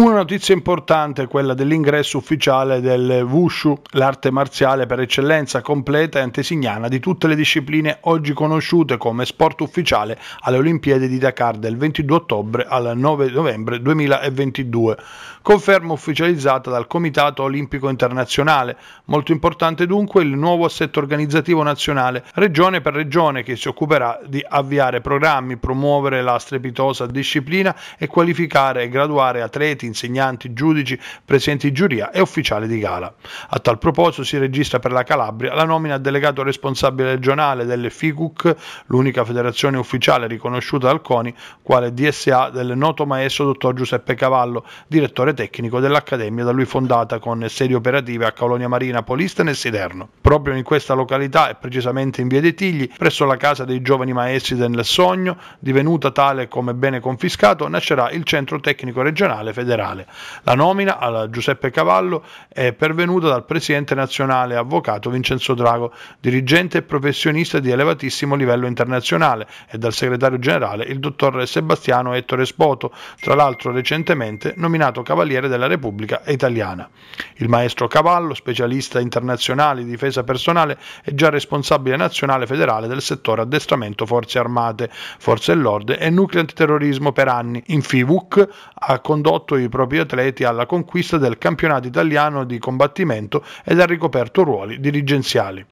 Una notizia importante è quella dell'ingresso ufficiale del Wushu, l'arte marziale per eccellenza completa e antesignana di tutte le discipline oggi conosciute come sport ufficiale alle Olimpiadi di Dakar del 22 ottobre al 9 novembre 2022. Conferma ufficializzata dal Comitato Olimpico Internazionale. Molto importante dunque il nuovo assetto organizzativo nazionale, regione per regione, che si occuperà di avviare programmi, promuovere la strepitosa disciplina e qualificare e graduare atleti insegnanti, giudici presenti in giuria e ufficiali di gala. A tal proposito si registra per la Calabria la nomina a delegato responsabile regionale delle FICUC, l'unica federazione ufficiale riconosciuta dal CONI, quale DSA del noto maestro dottor Giuseppe Cavallo, direttore tecnico dell'Accademia da lui fondata con sedi operative a Colonia Marina, Polistene e Siderno. Proprio in questa località e precisamente in via dei Tigli, presso la casa dei giovani maestri del Sogno, divenuta tale come bene confiscato, nascerà il centro tecnico regionale federale federale. La nomina a Giuseppe Cavallo è pervenuta dal presidente nazionale avvocato Vincenzo Drago, dirigente e professionista di elevatissimo livello internazionale, e dal segretario generale il dottor Sebastiano Ettore Spoto, tra l'altro recentemente nominato Cavaliere della Repubblica Italiana. Il maestro Cavallo, specialista internazionale di difesa personale, è già responsabile nazionale federale del settore addestramento forze armate, forze dell'ordine e nucleo antiterrorismo per anni. In FIVUC ha condotto i propri atleti alla conquista del campionato italiano di combattimento ed ha ricoperto ruoli dirigenziali.